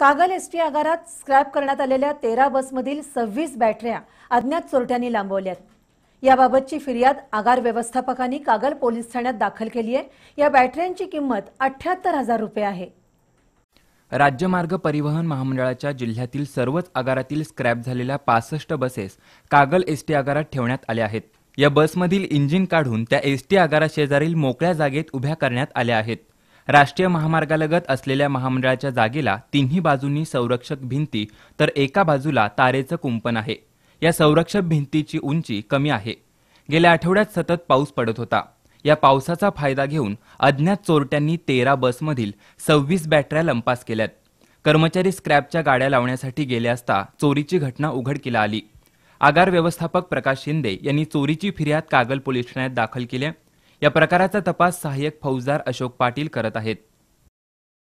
Kagal ST आगारात scrap करण्यात आलेल्या तेरा बसमधील सव्वीस बॅटऱ्या अज्ञात चोरट्यांनी लांबवल्यात याबाबतची फिर्याद आगार व्यवस्थापकांनी कागल पोलीस ठाण्यात दाखल केली आहे या बॅटऱ्यांची किंमत अठ्ठ्याहत्तर हजार रुपये आहे राज्य मार्ग परिवहन महामंडळाच्या जिल्ह्यातील सर्वच आगारातील स्क्रॅप झालेल्या पासष्ट बसेस कागल टी आगारात ठेवण्यात आल्या आहेत या बसमधील इंजिन काढून त्या एसटी आगाराशेजारील मोकळ्या जागेत उभ्या करण्यात आल्या आहेत राष्ट्रीय महामार्गालगत असलेल्या महामंडळाच्या जागेला तिन्ही बाजूंनी संरक्षक भिंती तर एका बाजूला तारेचं कुंपण आहे या संरक्षक भिंतीची उंची कमी आहे गेल्या आठवड्यात सतत पाऊस पडत होता या पावसाचा फायदा घेऊन अज्ञात चोरट्यांनी तेरा बसमधील सव्वीस बॅटऱ्या लंपास केल्यात कर्मचारी स्क्रॅपच्या गाड्या लावण्यासाठी गेले असता चोरीची घटना उघडकीला आली आगार व्यवस्थापक प्रकाश शिंदे यांनी चोरीची फिर्याद कागल पोलीस ठाण्यात दाखल केली या प्रकाराचा तपास सहाय्यक फौजदार अशोक पाटील करत आहेत